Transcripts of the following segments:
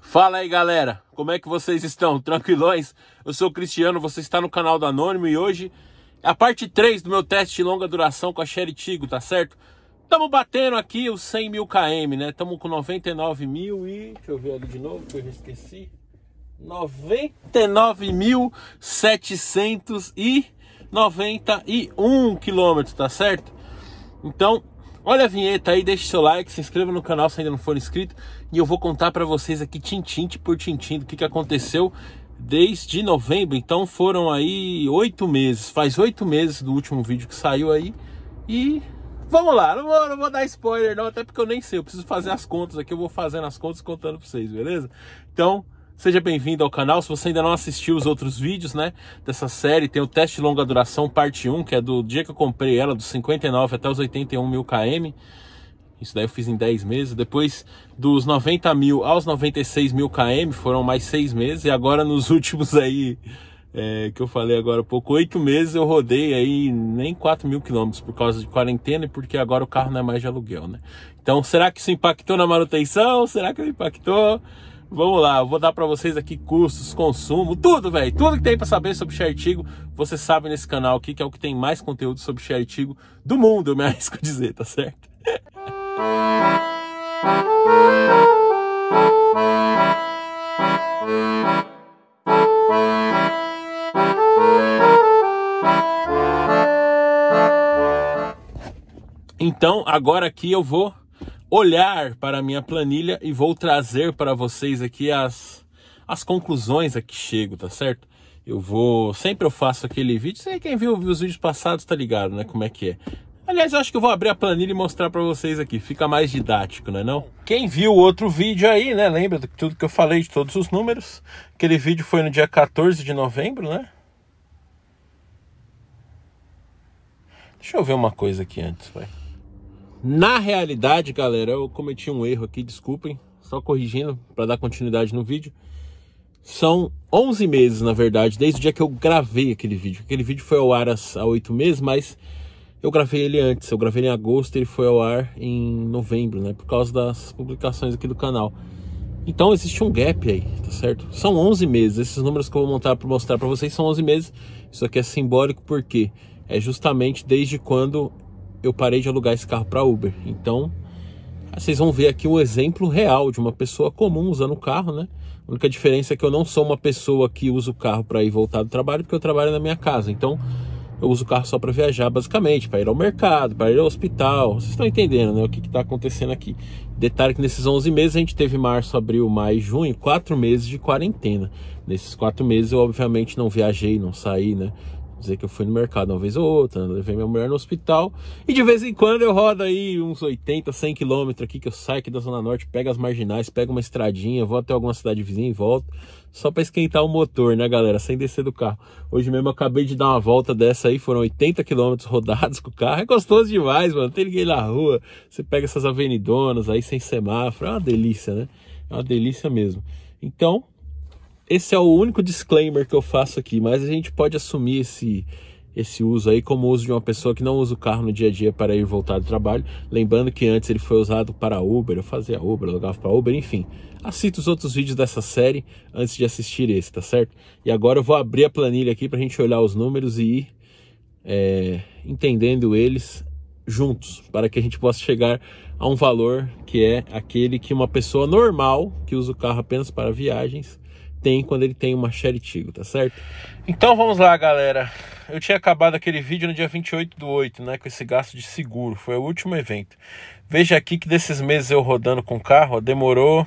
Fala aí galera, como é que vocês estão? Tranquilões? Eu sou o Cristiano, você está no canal do Anônimo e hoje é a parte 3 do meu teste de longa duração com a Sherry Tigo, tá certo? Estamos batendo aqui os 100 mil km, né? Estamos com 99 mil e... deixa eu ver ali de novo que eu já esqueci... 99.791 quilômetros, tá certo? Então, Olha a vinheta aí, deixe seu like, se inscreva no canal se ainda não for inscrito e eu vou contar para vocês aqui tintim por tintim o que, que aconteceu desde novembro. Então foram aí oito meses, faz oito meses do último vídeo que saiu aí e vamos lá, não vou, não vou, dar spoiler não, até porque eu nem sei, eu preciso fazer as contas aqui, eu vou fazendo as contas contando para vocês, beleza? Então Seja bem-vindo ao canal. Se você ainda não assistiu os outros vídeos, né, dessa série, tem o teste de longa duração parte 1, que é do dia que eu comprei ela, dos 59 até os 81 mil km. Isso daí eu fiz em 10 meses. Depois dos 90 mil aos 96 mil km, foram mais 6 meses. E agora nos últimos aí, é, que eu falei agora há pouco, 8 meses eu rodei aí nem 4 mil quilômetros por causa de quarentena e porque agora o carro não é mais de aluguel, né? Então será que isso impactou na manutenção? Será que não impactou? Vamos lá, eu vou dar para vocês aqui custos, consumo, tudo, velho. Tudo que tem para saber sobre share artigo, você sabe nesse canal aqui, que é o que tem mais conteúdo sobre share artigo do mundo, eu me arrisco a dizer, tá certo? Então, agora aqui eu vou olhar para a minha planilha e vou trazer para vocês aqui as, as conclusões a que chego, tá certo? Eu vou. Sempre eu faço aquele vídeo. Sei quem viu, viu os vídeos passados tá ligado, né? Como é que é. Aliás, eu acho que eu vou abrir a planilha e mostrar para vocês aqui. Fica mais didático, né não, é não? Quem viu o outro vídeo aí, né? Lembra de tudo que eu falei de todos os números? Aquele vídeo foi no dia 14 de novembro, né? Deixa eu ver uma coisa aqui antes, vai. Na realidade, galera, eu cometi um erro aqui, desculpem, só corrigindo para dar continuidade no vídeo. São 11 meses, na verdade, desde o dia que eu gravei aquele vídeo. Aquele vídeo foi ao ar há oito meses, mas eu gravei ele antes. Eu gravei ele em agosto, e ele foi ao ar em novembro, né? Por causa das publicações aqui do canal. Então existe um gap aí, tá certo? São 11 meses. Esses números que eu vou montar para mostrar para vocês são 11 meses. Isso aqui é simbólico porque é justamente desde quando eu parei de alugar esse carro para Uber. Então, vocês vão ver aqui um exemplo real de uma pessoa comum usando o carro, né? A única diferença é que eu não sou uma pessoa que usa o carro para ir voltar do trabalho, porque eu trabalho na minha casa. Então, eu uso o carro só para viajar, basicamente, para ir ao mercado, para ir ao hospital. Vocês estão entendendo, né? O que está acontecendo aqui? Detalhe que nesses 11 meses a gente teve março, abril, maio, junho, quatro meses de quarentena. Nesses quatro meses eu obviamente não viajei, não saí, né? dizer que eu fui no mercado uma vez ou outra, levei minha mulher no hospital e de vez em quando eu rodo aí uns 80, 100 quilômetros aqui, que eu saio aqui da Zona Norte, pego as marginais, pego uma estradinha, vou até alguma cidade vizinha e volto, só para esquentar o motor, né galera, sem descer do carro. Hoje mesmo eu acabei de dar uma volta dessa aí, foram 80 quilômetros rodados com o carro, é gostoso demais, mano, tem ninguém na rua, você pega essas avenidonas aí sem semáforo, é uma delícia, né? É uma delícia mesmo. Então, esse é o único disclaimer que eu faço aqui, mas a gente pode assumir esse esse uso aí como uso de uma pessoa que não usa o carro no dia a dia para ir voltar do trabalho. Lembrando que antes ele foi usado para Uber, eu fazia Uber, eu logava para Uber, enfim. Assista os outros vídeos dessa série antes de assistir esse, tá certo? E agora eu vou abrir a planilha aqui para a gente olhar os números e ir é, entendendo eles juntos, para que a gente possa chegar a um valor que é aquele que uma pessoa normal, que usa o carro apenas para viagens, tem quando ele tem uma Sherry Tigo, tá certo? Então vamos lá, galera. Eu tinha acabado aquele vídeo no dia 28 do 8, né? Com esse gasto de seguro. Foi o último evento. Veja aqui que desses meses eu rodando com o carro, ó, demorou.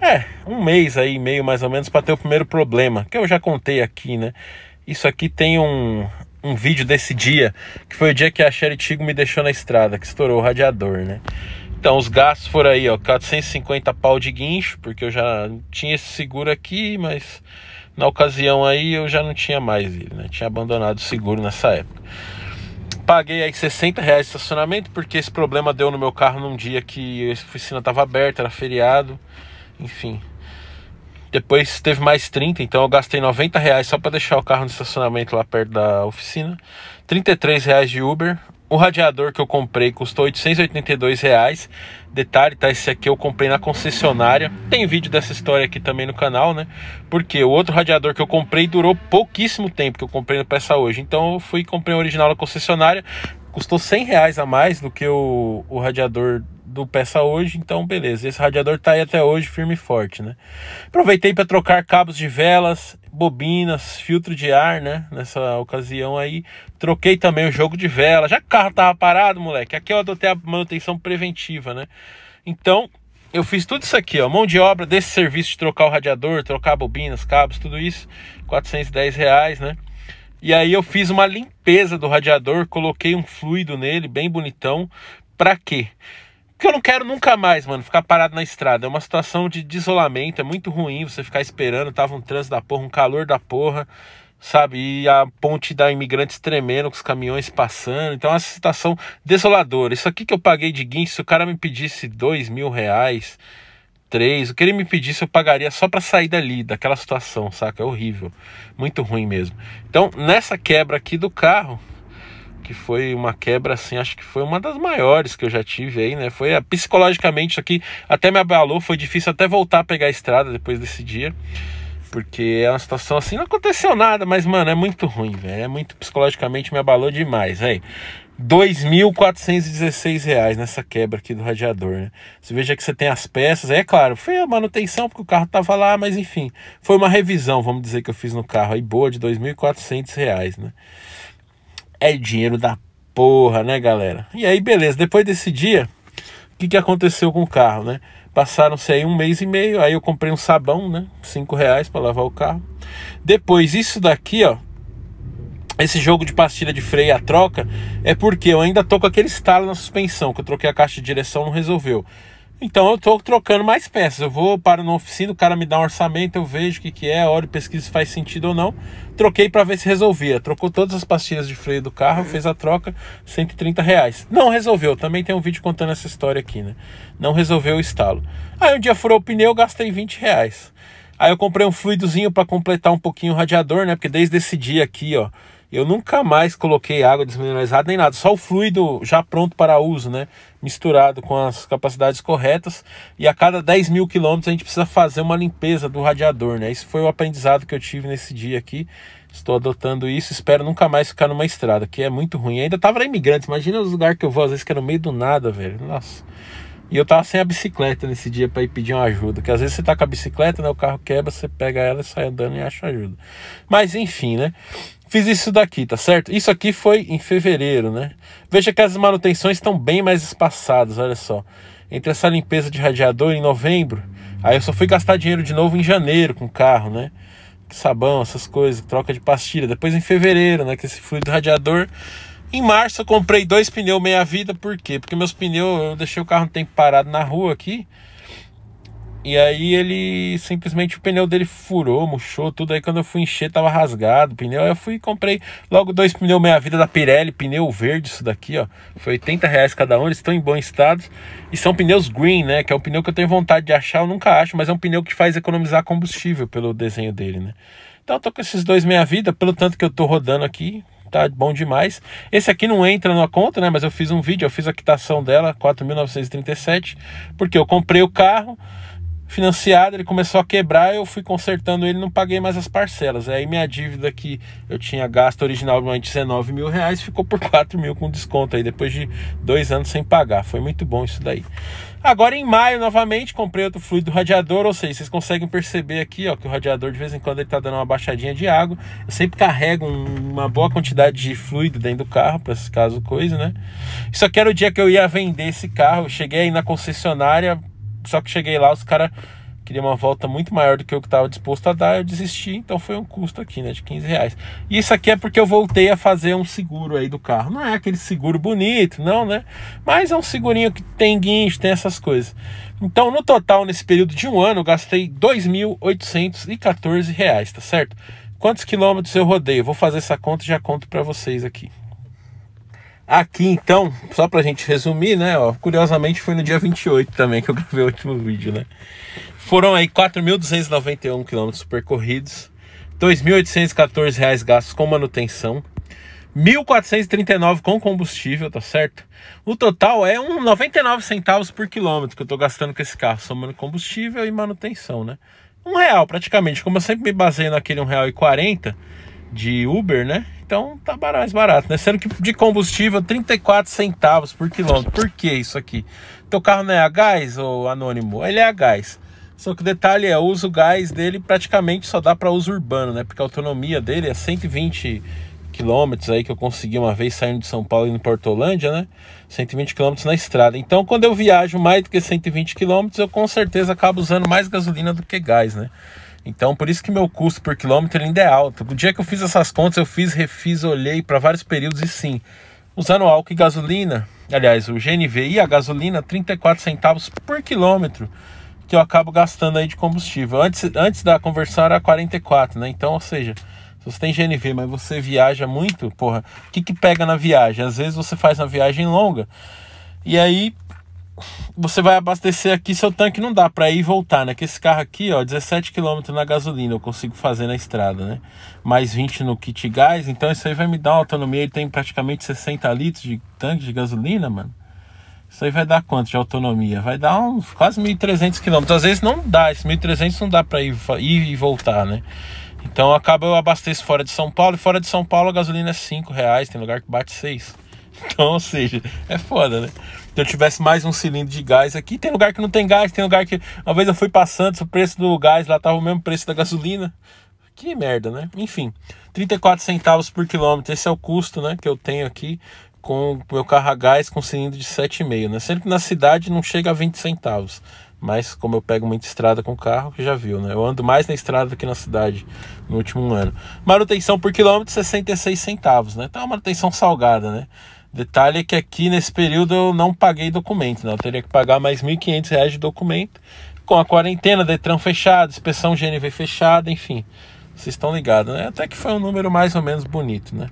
É, um mês aí, meio mais ou menos, para ter o primeiro problema, que eu já contei aqui, né? Isso aqui tem um, um vídeo desse dia, que foi o dia que a Sherry Tigo me deixou na estrada, que estourou o radiador, né? Então, os gastos foram aí, ó, 450 pau de guincho, porque eu já tinha esse seguro aqui, mas na ocasião aí eu já não tinha mais ele, né? Tinha abandonado o seguro nessa época. Paguei aí 60 reais de estacionamento, porque esse problema deu no meu carro num dia que a oficina tava aberta, era feriado, enfim. Depois teve mais 30, então eu gastei 90 reais só para deixar o carro no estacionamento lá perto da oficina. 33 reais de Uber, o radiador que eu comprei custou 882 reais. Detalhe, tá? Esse aqui eu comprei na concessionária. Tem vídeo dessa história aqui também no canal, né? Porque o outro radiador que eu comprei durou pouquíssimo tempo que eu comprei no peça hoje. Então eu fui e comprei o original na concessionária. Custou 100 reais a mais do que o, o radiador do peça hoje, então beleza. Esse radiador tá aí até hoje firme e forte, né? Aproveitei para trocar cabos de velas, bobinas, filtro de ar, né? Nessa ocasião aí. Troquei também o jogo de vela. Já que o carro tava parado, moleque. Aqui eu adotei a manutenção preventiva, né? Então, eu fiz tudo isso aqui, ó. Mão de obra desse serviço de trocar o radiador, trocar bobinas, cabos, tudo isso. 410 reais, né? E aí eu fiz uma limpeza do radiador, coloquei um fluido nele, bem bonitão. Pra quê? Porque eu não quero nunca mais, mano, ficar parado na estrada. É uma situação de isolamento, é muito ruim você ficar esperando. Tava um trânsito da porra, um calor da porra, sabe? E a ponte da imigrantes tremendo, com os caminhões passando. Então é uma situação desoladora. Isso aqui que eu paguei de guincho, se o cara me pedisse dois mil reais, três, o que ele me pedisse eu pagaria só para sair dali, daquela situação, saca? É horrível. Muito ruim mesmo. Então, nessa quebra aqui do carro, que foi uma quebra, assim, acho que foi uma das maiores que eu já tive aí, né? Foi psicologicamente isso aqui até me abalou, foi difícil até voltar a pegar a estrada depois desse dia. Porque é uma situação assim, não aconteceu nada, mas, mano, é muito ruim, velho. É muito psicologicamente me abalou demais, velho. R$ 2.416 nessa quebra aqui do radiador, né? Você veja que você tem as peças, aí é claro, foi a manutenção porque o carro tava lá, mas enfim, foi uma revisão, vamos dizer que eu fiz no carro aí boa de R$ 2.400, né? é dinheiro da porra, né, galera? E aí, beleza, depois desse dia, o que, que aconteceu com o carro, né? Passaram-se aí um mês e meio, aí eu comprei um sabão, né? Cinco reais para lavar o carro. Depois, isso daqui, ó, esse jogo de pastilha de freio a troca é porque eu ainda tô com aquele estalo na suspensão, que eu troquei a caixa de direção, não resolveu. Então eu estou trocando mais peças. Eu vou para uma oficina, o cara me dá um orçamento, eu vejo o que, que é, olho, pesquiso se faz sentido ou não. Troquei para ver se resolvia. Trocou todas as pastilhas de freio do carro, uhum. fez a troca, 130 reais. Não resolveu. Também tem um vídeo contando essa história aqui, né? Não resolveu o estalo. Aí um dia furou o pneu, gastei 20 reais. Aí eu comprei um fluidozinho para completar um pouquinho o radiador, né? Porque desde esse dia aqui, ó eu nunca mais coloquei água desmineralizada nem nada, só o fluido já pronto para uso, né? Misturado com as capacidades corretas. E a cada 10 mil quilômetros a gente precisa fazer uma limpeza do radiador, né? Isso foi o aprendizado que eu tive nesse dia aqui. Estou adotando isso, espero nunca mais ficar numa estrada, que é muito ruim. Eu ainda tava em imigrantes, imagina os lugares que eu vou, às vezes que é no meio do nada, velho. Nossa. E eu tava sem a bicicleta nesse dia para ir pedir uma ajuda. Que às vezes você tá com a bicicleta, né? O carro quebra, você pega ela e sai andando e acha ajuda. Mas enfim, né? Fiz isso daqui, tá certo? Isso aqui foi em fevereiro, né? Veja que as manutenções estão bem mais espaçadas, olha só. Entre essa limpeza de radiador em novembro, aí eu só fui gastar dinheiro de novo em janeiro com o carro, né? Sabão, essas coisas, troca de pastilha. Depois em fevereiro, né? Que esse fluido radiador. Em março eu comprei dois pneus meia-vida, por quê? Porque meus pneus, eu deixei o carro um tempo parado na rua aqui. E aí ele simplesmente o pneu dele furou, murchou, tudo. Aí quando eu fui encher, tava rasgado o pneu. Aí eu fui e comprei logo dois pneus meia vida da Pirelli, pneu verde, isso daqui, ó. Foi 80 reais cada um, eles estão em bom estado. E são pneus green, né? Que é um pneu que eu tenho vontade de achar, eu nunca acho, mas é um pneu que faz economizar combustível pelo desenho dele, né? Então eu tô com esses dois meia vida, pelo tanto que eu tô rodando aqui, tá bom demais. Esse aqui não entra na conta, né? Mas eu fiz um vídeo, eu fiz a quitação dela, 4.937, porque eu comprei o carro financiado, ele começou a quebrar, eu fui consertando ele, não paguei mais as parcelas. Aí minha dívida que eu tinha gasto originalmente 19 mil reais ficou por 4 mil com desconto aí, depois de dois anos sem pagar. Foi muito bom isso daí. Agora em maio, novamente, comprei outro fluido radiador, ou seja, vocês conseguem perceber aqui ó, que o radiador de vez em quando ele tá dando uma baixadinha de água. Eu sempre carrego uma boa quantidade de fluido dentro do carro, para esse caso coisa, né? Isso aqui era o dia que eu ia vender esse carro, eu cheguei aí na concessionária, só que cheguei lá, os caras queria uma volta muito maior do que eu estava disposto a dar, eu desisti, então foi um custo aqui, né, de 15 reais. E isso aqui é porque eu voltei a fazer um seguro aí do carro. Não é aquele seguro bonito, não, né? Mas é um segurinho que tem guincho, tem essas coisas. Então, no total, nesse período de um ano, eu gastei 2.814 reais, tá certo? Quantos quilômetros eu rodei? Eu vou fazer essa conta e já conto para vocês aqui. Aqui então, só pra gente resumir, né? Ó, curiosamente foi no dia 28 também que eu gravei o último vídeo, né? Foram aí 4.291 quilômetros percorridos, R$ 2.814 gastos com manutenção, 1.439 com combustível, tá certo? O total é um 99 centavos por quilômetro que eu tô gastando com esse carro, somando combustível e manutenção, né? Um real praticamente, como eu sempre me baseio naquele um real e quarenta de Uber, né? Então tá mais barato, né? Sendo que de combustível 34 centavos por quilômetro. Por que isso aqui? Teu carro não é a gás, ou anônimo? Ele é a gás. Só que o detalhe é, o uso gás dele praticamente só dá para uso urbano, né? Porque a autonomia dele é 120 quilômetros aí que eu consegui uma vez saindo de São Paulo e indo para Hortolândia, né? 120 quilômetros na estrada. Então, quando eu viajo mais do que 120 quilômetros, eu com certeza acabo usando mais gasolina do que gás, né? Então, por isso que meu custo por quilômetro ainda é alto. O dia que eu fiz essas contas, eu fiz, refiz, olhei para vários períodos e sim, usando álcool e gasolina, aliás, o GNV e a gasolina, 34 centavos por quilômetro que eu acabo gastando aí de combustível. Antes, antes da conversão era 44, né? Então, ou seja, se você tem GNV, mas você viaja muito, porra, o que que pega na viagem? Às vezes você faz uma viagem longa e aí você vai abastecer aqui, seu tanque não dá para ir e voltar, né? Que esse carro aqui, ó, 17 km na gasolina, eu consigo fazer na estrada, né? Mais 20 no kit gás, então isso aí vai me dar uma autonomia, ele tem praticamente 60 litros de tanque de gasolina, mano. Isso aí vai dar quanto de autonomia? Vai dar uns quase 1.300 km. Às vezes não dá, esse 1.300 não dá para ir, ir e voltar, né? Então acaba eu abasteço fora de São Paulo, e fora de São Paulo a gasolina é 5 reais, tem lugar que bate 6. Então, ou seja, é foda, né? eu tivesse mais um cilindro de gás aqui. Tem lugar que não tem gás, tem lugar que. Uma vez eu fui passando, o preço do gás lá tava o mesmo preço da gasolina. Que merda, né? Enfim, 34 centavos por quilômetro. Esse é o custo, né? Que eu tenho aqui com o meu carro a gás com cilindro de 7,5, né? Sendo que na cidade não chega a 20 centavos. Mas como eu pego muita estrada com carro, já viu, né? Eu ando mais na estrada do que na cidade no último ano. Manutenção por quilômetro, 66 centavos, né? Tá uma manutenção salgada, né? Detalhe que aqui nesse período eu não paguei documento, não. Eu teria que pagar mais R$ 1.500 de documento com a quarentena, Detran fechado, inspeção GNV fechada, enfim. Vocês estão ligados, né? Até que foi um número mais ou menos bonito, né?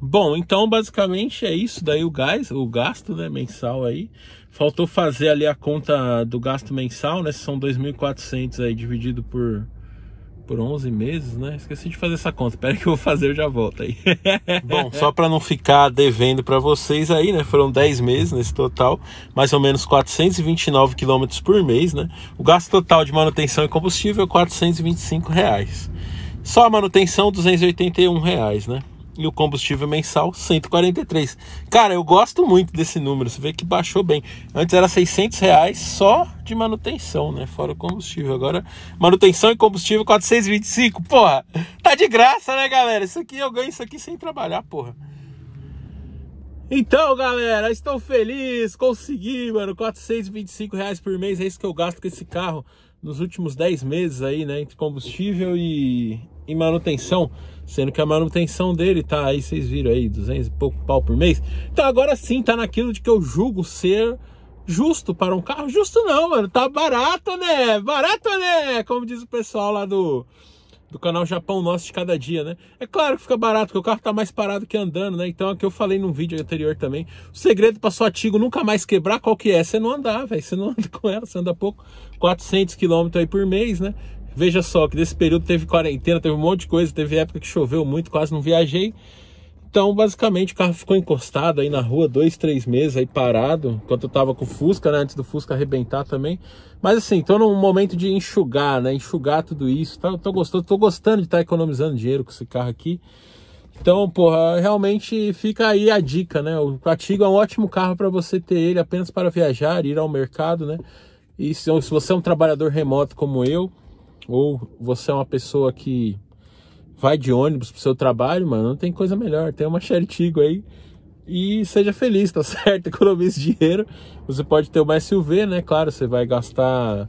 Bom, então basicamente é isso daí o gás, o gasto, né, mensal aí. Faltou fazer ali a conta do gasto mensal, né? São 2.400 aí dividido por por 11 meses, né? Esqueci de fazer essa conta. Espera que eu vou fazer, eu já volto aí. Bom, só para não ficar devendo para vocês aí, né? Foram 10 meses nesse total, mais ou menos 429 km por mês, né? O gasto total de manutenção e combustível é 425 reais. Só a manutenção 281 reais, né? e o combustível mensal 143. Cara, eu gosto muito desse número, você vê que baixou bem. Antes era 600 reais só de manutenção, né? Fora o combustível. Agora, manutenção e combustível 425. Porra, tá de graça, né, galera? Isso aqui eu ganho isso aqui sem trabalhar, porra. Então, galera, estou feliz, consegui, mano, 425 reais por mês, é isso que eu gasto com esse carro nos últimos 10 meses aí, né, entre combustível e, em manutenção, sendo que a manutenção dele tá aí, vocês viram aí, 200 e pouco pau por mês. Então agora sim tá naquilo de que eu julgo ser justo para um carro. Justo não, mano, tá barato, né? Barato, né? Como diz o pessoal lá do do canal Japão Nosso de Cada Dia, né? É claro que fica barato, porque o carro tá mais parado que andando, né? Então é o que eu falei num vídeo anterior também. O segredo pra sua Tigo nunca mais quebrar, qual que é? Você não andar, velho. Você não anda com ela, você anda pouco. 400 km aí por mês, né? Veja só que desse período teve quarentena, teve um monte de coisa, teve época que choveu muito, quase não viajei. Então, basicamente, o carro ficou encostado aí na rua dois, três meses aí parado, enquanto eu tava com o Fusca, né? Antes do Fusca arrebentar também. Mas assim, tô num momento de enxugar, né? Enxugar tudo isso. Tá? tô gostoso, tô gostando de estar tá economizando dinheiro com esse carro aqui. Então, porra, realmente fica aí a dica, né? O Atigo é um ótimo carro para você ter ele apenas para viajar, ir ao mercado, né? E se, se você é um trabalhador remoto como eu, ou você é uma pessoa que vai de ônibus pro seu trabalho, mano, não tem coisa melhor. Tem uma Chertigo aí e seja feliz, tá certo? Economize dinheiro. Você pode ter uma SUV, né? Claro, você vai gastar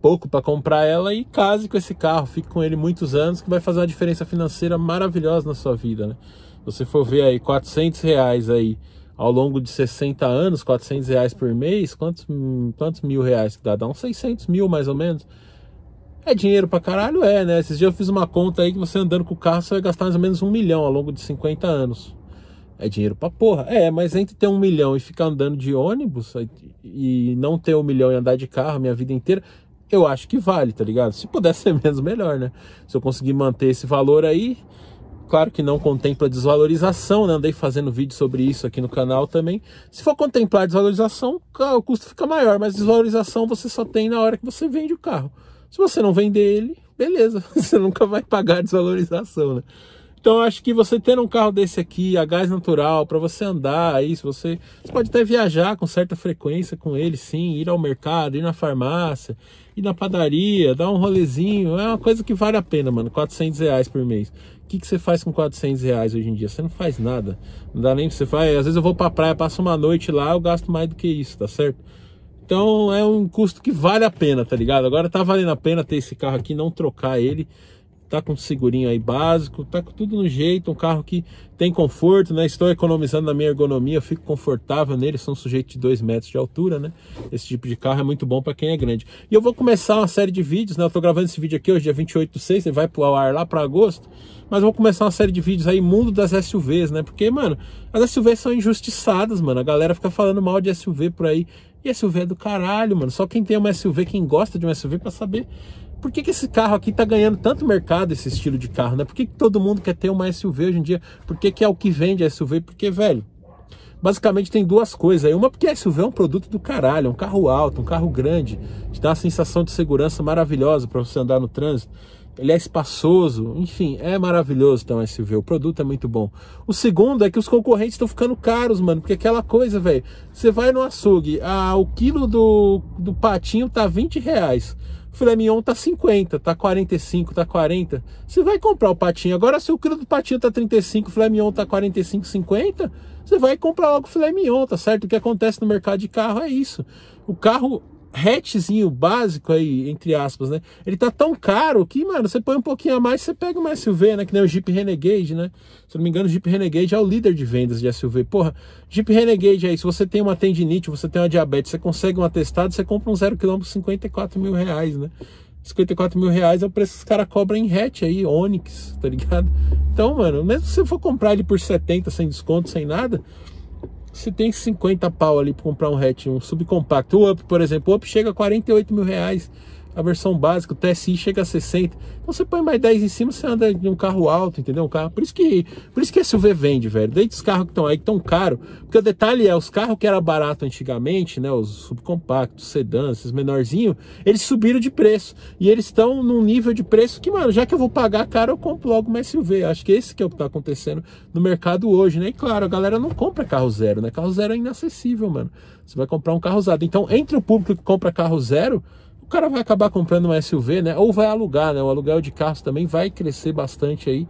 pouco para comprar ela e case com esse carro, fique com ele muitos anos, que vai fazer uma diferença financeira maravilhosa na sua vida, né? Você for ver aí 400 reais aí ao longo de 60 anos, 400 reais por mês, quantos, quantos mil reais que dá? Dá uns 600 mil mais ou menos. É dinheiro pra caralho? É, né? Esses dias eu fiz uma conta aí que você andando com o carro, você vai gastar mais ou menos um milhão ao longo de 50 anos. É dinheiro pra porra. É, mas entre ter um milhão e ficar andando de ônibus e não ter um milhão e andar de carro minha vida inteira, eu acho que vale, tá ligado? Se pudesse ser menos, melhor, né? Se eu conseguir manter esse valor aí, claro que não contempla desvalorização, né? Andei fazendo vídeo sobre isso aqui no canal também. Se for contemplar desvalorização, o custo fica maior, mas desvalorização você só tem na hora que você vende o carro. Se você não vender ele, beleza, você nunca vai pagar desvalorização, né? Então acho que você ter um carro desse aqui, a gás natural, para você andar aí, se você, você pode até viajar com certa frequência com ele, sim, ir ao mercado, ir na farmácia, ir na padaria, dar um rolezinho, é uma coisa que vale a pena, mano, 400 reais por mês. O que, que você faz com 400 reais hoje em dia? Você não faz nada, não dá nem pra você fazer. Às vezes eu vou pra praia, passo uma noite lá, eu gasto mais do que isso, tá certo? Então é um custo que vale a pena, tá ligado? Agora tá valendo a pena ter esse carro aqui, não trocar ele. Tá com um segurinho aí básico, tá com tudo no jeito, um carro que tem conforto, né? Estou economizando na minha ergonomia, fico confortável nele, sou um sujeito de 2 metros de altura, né? Esse tipo de carro é muito bom para quem é grande. E eu vou começar uma série de vídeos, né? Eu tô gravando esse vídeo aqui hoje, dia 28 de 6, ele vai pro ar lá para agosto mas vou começar uma série de vídeos aí, mundo das SUVs, né? Porque, mano, as SUVs são injustiçadas, mano. A galera fica falando mal de SUV por aí. E SUV é do caralho, mano. Só quem tem uma SUV, quem gosta de um SUV, para saber por que, que esse carro aqui tá ganhando tanto mercado, esse estilo de carro, né? Por que, que todo mundo quer ter uma SUV hoje em dia? Por que, que é o que vende SUV? Porque, velho, basicamente tem duas coisas aí. Uma porque a SUV é um produto do caralho, é um carro alto, um carro grande, te dá uma sensação de segurança maravilhosa para você andar no trânsito ele é espaçoso, enfim, é maravilhoso então SUV, o produto é muito bom. O segundo é que os concorrentes estão ficando caros, mano, porque aquela coisa, velho, você vai no açougue, ah, o quilo do, do patinho tá 20 reais, o filé mignon tá 50, tá 45, tá 40, você vai comprar o patinho, agora se o quilo do patinho tá 35, o filé mignon tá 45, 50, você vai comprar logo o filé mignon, tá certo? O que acontece no mercado de carro é isso, o carro hatchzinho básico aí, entre aspas, né? Ele tá tão caro que, mano, você põe um pouquinho a mais, você pega uma SUV, né? Que nem o Jeep Renegade, né? Se não me engano, o Jeep Renegade é o líder de vendas de SUV. Porra, Jeep Renegade aí, se você tem uma tendinite, você tem uma diabetes, você consegue um atestado, você compra um zero quilômetro 54 mil reais, né? 54 mil reais é o preço que os caras cobram em hatch aí, Onix, tá ligado? Então, mano, mesmo se você for comprar ele por 70, sem desconto, sem nada, se tem 50 pau ali para comprar um hatch, um subcompacto, o Up, por exemplo, o Up chega a 48 mil reais a versão básica, o TSI chega a 60. Então você põe mais 10 em cima, você anda de um carro alto, entendeu? Um carro. Por isso que, por isso que SUV vende, velho. Desde os carros que estão aí que estão caro, porque o detalhe é os carros que era barato antigamente, né, os subcompactos, sedãs, esses menorzinho, eles subiram de preço e eles estão num nível de preço que, mano, já que eu vou pagar caro, eu compro logo uma SUV. Acho que esse que é o que tá acontecendo no mercado hoje, né? E claro, a galera não compra carro zero, né? Carro zero é inacessível, mano. Você vai comprar um carro usado. Então, entre o público que compra carro zero, o cara vai acabar comprando uma SUV, né? Ou vai alugar, né? O aluguel de carros também vai crescer bastante aí,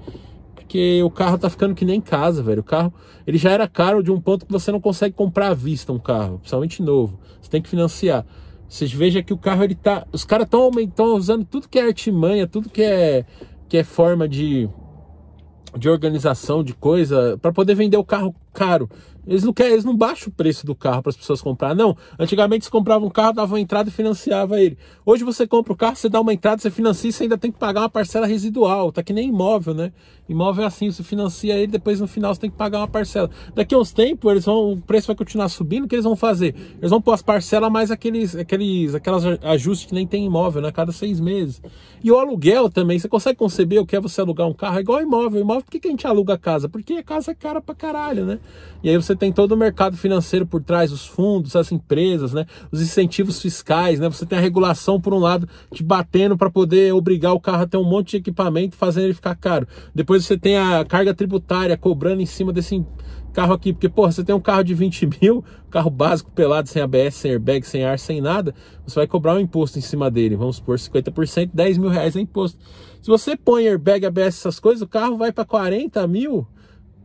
porque o carro tá ficando que nem casa, velho. O carro, ele já era caro de um ponto que você não consegue comprar à vista um carro, principalmente novo. Você tem que financiar. Vocês vejam que o carro ele tá, os caras estão aumentando, usando tudo que é artimanha, tudo que é que é forma de de organização de coisa para poder vender o carro caro. Eles não querem, eles não baixam o preço do carro para as pessoas comprar, não. Antigamente você comprava um carro, dava uma entrada e financiava ele. Hoje você compra o carro, você dá uma entrada, você financia e você ainda tem que pagar uma parcela residual. Tá que nem imóvel, né? Imóvel é assim, você financia ele, depois no final você tem que pagar uma parcela. Daqui a uns tempos, eles vão, o preço vai continuar subindo, o que eles vão fazer? Eles vão pôr as parcelas mais aqueles, aqueles, aquelas ajustes que nem tem imóvel, né? Cada seis meses. E o aluguel também, você consegue conceber o que é você alugar um carro? É igual imóvel. Imóvel, por que, que a gente aluga casa? Porque a casa é cara pra caralho, né? E aí você tem todo o mercado financeiro por trás, os fundos, as empresas, né? Os incentivos fiscais, né? Você tem a regulação por um lado te batendo para poder obrigar o carro a ter um monte de equipamento, fazendo ele ficar caro. Depois você tem a carga tributária cobrando em cima desse carro aqui, porque, porra, você tem um carro de 20 mil, carro básico, pelado, sem ABS, sem airbag, sem ar, sem nada, você vai cobrar um imposto em cima dele, vamos supor 50%, 10 mil reais é imposto. Se você põe airbag, ABS, essas coisas, o carro vai para 40 mil,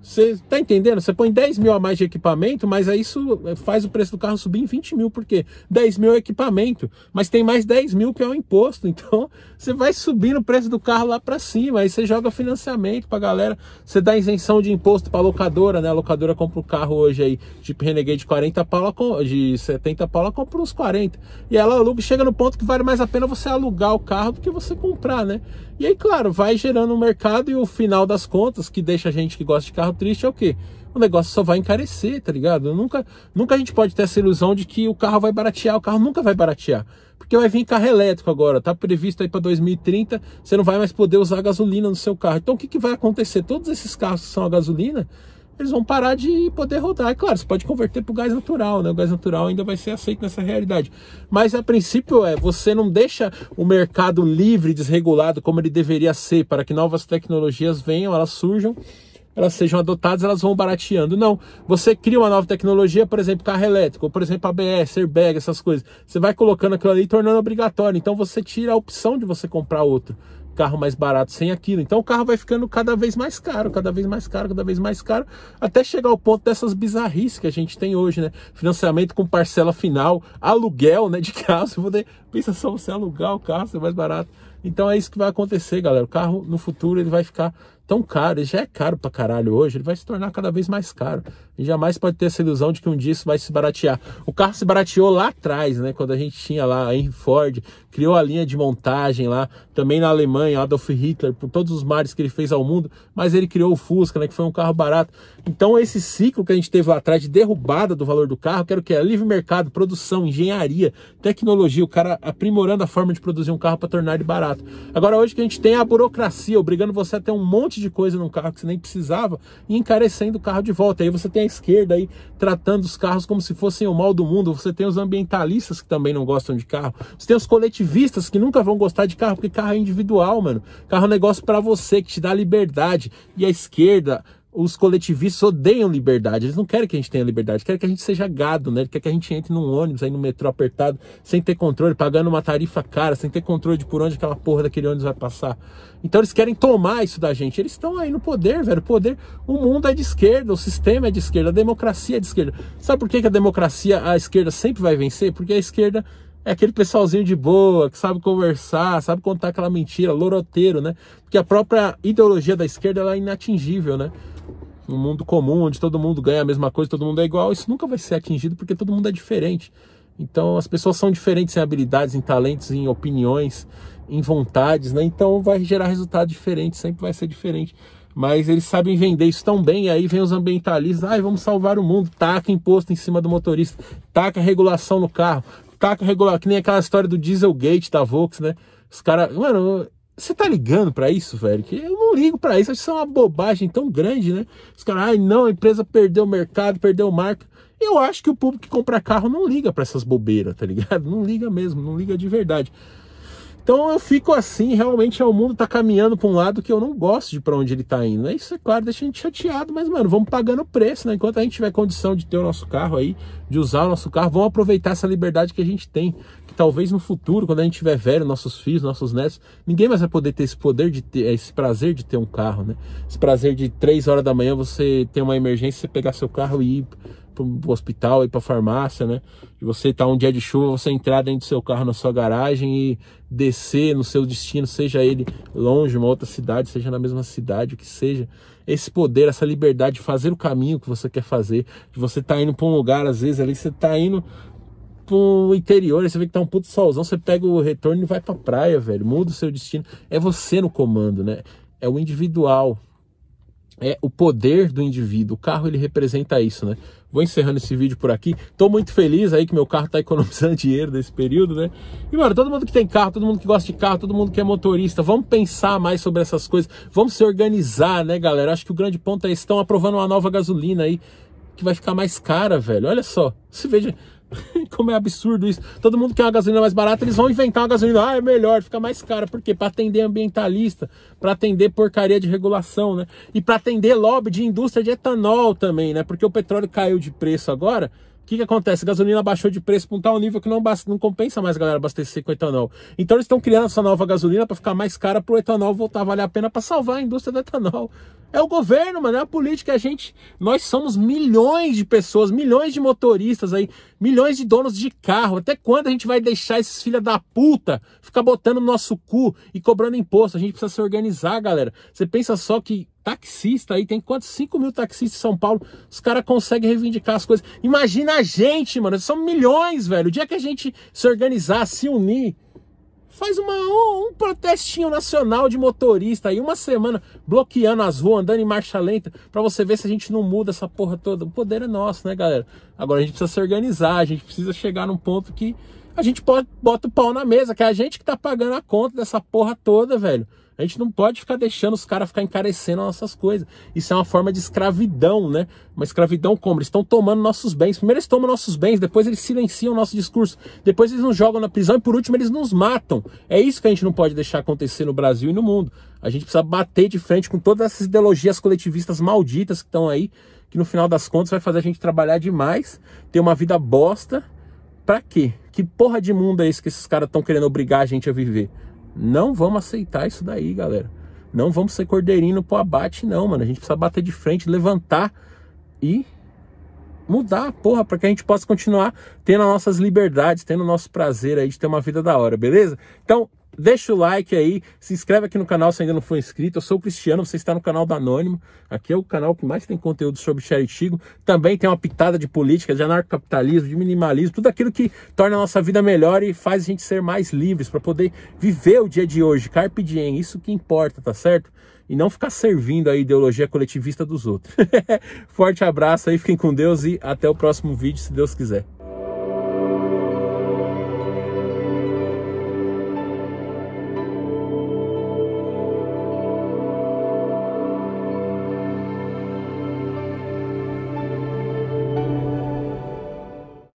você tá entendendo? Você põe 10 mil a mais de equipamento, mas aí isso faz o preço do carro subir em 20 mil, porque 10 mil é equipamento, mas tem mais 10 mil que é o imposto. Então você vai subindo o preço do carro lá para cima, aí você joga financiamento pra galera, você dá isenção de imposto pra locadora, né? A locadora compra o um carro hoje aí de Renegade de 40 pau, de 70 Paula ela compra uns 40. E ela aluga, chega no ponto que vale mais a pena você alugar o carro do que você comprar, né? E aí, claro, vai gerando um mercado e o final das contas, que deixa a gente que gosta de carro triste, é o quê? O negócio só vai encarecer, tá ligado? Nunca, nunca a gente pode ter essa ilusão de que o carro vai baratear, o carro nunca vai baratear. Porque vai vir carro elétrico agora, tá previsto aí para 2030, você não vai mais poder usar gasolina no seu carro. Então o que, que vai acontecer? Todos esses carros que são a gasolina, eles vão parar de poder rodar. É claro, você pode converter para o gás natural, né? O gás natural ainda vai ser aceito nessa realidade. Mas a princípio é, você não deixa o mercado livre, desregulado, como ele deveria ser, para que novas tecnologias venham, elas surjam elas sejam adotadas, elas vão barateando. Não, você cria uma nova tecnologia, por exemplo, carro elétrico, ou por exemplo, ABS, airbag, essas coisas. Você vai colocando aquilo ali, tornando obrigatório. Então você tira a opção de você comprar outro carro mais barato sem aquilo. Então o carro vai ficando cada vez mais caro, cada vez mais caro, cada vez mais caro, até chegar ao ponto dessas bizarrices que a gente tem hoje, né? Financiamento com parcela final, aluguel, né, de carro, você poder, pensa só você alugar o carro, ser mais barato. Então é isso que vai acontecer, galera. O carro no futuro ele vai ficar tão caro, já é caro pra caralho hoje, ele vai se tornar cada vez mais caro. E jamais pode ter essa ilusão de que um dia isso vai se baratear. O carro se barateou lá atrás, né? Quando a gente tinha lá a Henry Ford, criou a linha de montagem lá, também na Alemanha, Adolf Hitler, por todos os mares que ele fez ao mundo, mas ele criou o Fusca, né? Que foi um carro barato. Então esse ciclo que a gente teve lá atrás de derrubada do valor do carro, quero que é livre mercado, produção, engenharia, tecnologia, o cara aprimorando a forma de produzir um carro para tornar ele barato. Agora hoje que a gente tem a burocracia obrigando você a ter um monte monte de coisa no carro que você nem precisava e encarecendo o carro de volta. Aí você tem a esquerda aí tratando os carros como se fossem o mal do mundo. Você tem os ambientalistas que também não gostam de carro. Você tem os coletivistas que nunca vão gostar de carro porque carro é individual, mano. Carro é um negócio para você que te dá liberdade. E a esquerda os coletivistas odeiam liberdade, eles não querem que a gente tenha liberdade, querem que a gente seja gado, né? Quer que a gente entre num ônibus aí no metrô apertado, sem ter controle, pagando uma tarifa cara, sem ter controle de por onde aquela porra daquele ônibus vai passar. Então eles querem tomar isso da gente. Eles estão aí no poder, velho. O poder, o mundo é de esquerda, o sistema é de esquerda, a democracia é de esquerda. Sabe por que, a democracia, a esquerda sempre vai vencer? Porque a esquerda é aquele pessoalzinho de boa, que sabe conversar, sabe contar aquela mentira, loroteiro, né? Porque a própria ideologia da esquerda ela é inatingível, né? um mundo comum onde todo mundo ganha a mesma coisa, todo mundo é igual, isso nunca vai ser atingido porque todo mundo é diferente. Então as pessoas são diferentes em habilidades, em talentos, em opiniões, em vontades, né? Então vai gerar resultado diferente, sempre vai ser diferente. Mas eles sabem vender isso tão bem, e aí vem os ambientalistas, ai, ah, vamos salvar o mundo, taca imposto em cima do motorista, taca regulação no carro, taca regulação, que nem aquela história do Dieselgate da Volks, né? Os caras, mano, você tá ligando para isso, velho? Que eu não ligo para isso, acho que isso é uma bobagem tão grande, né? Os caras, ai ah, não, a empresa perdeu o mercado, perdeu o marca. Eu acho que o público que compra carro não liga para essas bobeiras, tá ligado? Não liga mesmo, não liga de verdade. Então eu fico assim, realmente é o mundo tá caminhando para um lado que eu não gosto de para onde ele tá indo. Né? Isso é claro, deixa a gente chateado, mas mano, vamos pagando o preço, né? Enquanto a gente tiver condição de ter o nosso carro aí, de usar o nosso carro, vamos aproveitar essa liberdade que a gente tem talvez no futuro, quando a gente tiver velho, nossos filhos, nossos netos, ninguém mais vai poder ter esse poder de ter, esse prazer de ter um carro, né? Esse prazer de três horas da manhã você ter uma emergência, você pegar seu carro e ir para o hospital, ir para a farmácia, né? De você estar tá um dia de chuva, você entrar dentro do seu carro na sua garagem e descer no seu destino, seja ele longe, uma outra cidade, seja na mesma cidade, o que seja. Esse poder, essa liberdade de fazer o caminho que você quer fazer, de você estar tá indo para um lugar, às vezes ali você está indo pro interior, né? você vê que tá um puto solzão, você pega o retorno e vai pra praia, velho. Muda o seu destino. É você no comando, né? É o individual. É o poder do indivíduo. O carro ele representa isso, né? Vou encerrando esse vídeo por aqui. Tô muito feliz aí que meu carro tá economizando dinheiro nesse período, né? E, mano, todo mundo que tem carro, todo mundo que gosta de carro, todo mundo que é motorista, vamos pensar mais sobre essas coisas. Vamos se organizar, né, galera? Acho que o grande ponto é estão aprovando uma nova gasolina aí que vai ficar mais cara, velho. Olha só. Se veja. Como é absurdo isso. Todo mundo quer uma gasolina mais barata, eles vão inventar uma gasolina. Ah, é melhor, fica mais cara. Por quê? Para atender ambientalista, para atender porcaria de regulação, né? E para atender lobby de indústria de etanol também, né? Porque o petróleo caiu de preço agora que, que acontece? A gasolina baixou de preço para um tal nível que não, não compensa mais a galera abastecer com etanol. Então eles estão criando essa nova gasolina para ficar mais cara para o etanol voltar a valer a pena para salvar a indústria do etanol. É o governo, mano, é a política. É a gente, nós somos milhões de pessoas, milhões de motoristas aí, milhões de donos de carro. Até quando a gente vai deixar esses filha da puta ficar botando no nosso cu e cobrando imposto? A gente precisa se organizar, galera. Você pensa só que Taxista aí, tem quantos? 5 mil taxistas em São Paulo. Os caras conseguem reivindicar as coisas. Imagina a gente, mano. São milhões, velho. O dia que a gente se organizar, se unir, faz uma, um, um protestinho nacional de motorista aí, uma semana bloqueando as ruas, andando em marcha lenta, para você ver se a gente não muda essa porra toda. O poder é nosso, né, galera? Agora a gente precisa se organizar, a gente precisa chegar num ponto que a gente pode, bota o pau na mesa, que é a gente que tá pagando a conta dessa porra toda, velho. A gente não pode ficar deixando os caras ficar encarecendo nossas coisas. Isso é uma forma de escravidão, né? Uma escravidão como? Eles estão tomando nossos bens. Primeiro eles tomam nossos bens, depois eles silenciam nosso discurso, depois eles nos jogam na prisão e por último eles nos matam. É isso que a gente não pode deixar acontecer no Brasil e no mundo. A gente precisa bater de frente com todas essas ideologias coletivistas malditas que estão aí, que no final das contas vai fazer a gente trabalhar demais, ter uma vida bosta. Pra quê? Que porra de mundo é esse que esses caras estão querendo obrigar a gente a viver? Não vamos aceitar isso daí, galera. Não vamos ser cordeirinho pro abate, não, mano. A gente precisa bater de frente, levantar e mudar, porra, para que a gente possa continuar tendo as nossas liberdades, tendo o nosso prazer aí de ter uma vida da hora, beleza? Então, deixa o like aí, se inscreve aqui no canal se ainda não for inscrito. Eu sou o Cristiano, você está no canal do Anônimo. Aqui é o canal que mais tem conteúdo sobre Xeritigo. Também tem uma pitada de política, de anarcocapitalismo, de minimalismo, tudo aquilo que torna a nossa vida melhor e faz a gente ser mais livres para poder viver o dia de hoje. Carpe diem, isso que importa, tá certo? E não ficar servindo a ideologia coletivista dos outros. Forte abraço aí, fiquem com Deus e até o próximo vídeo, se Deus quiser.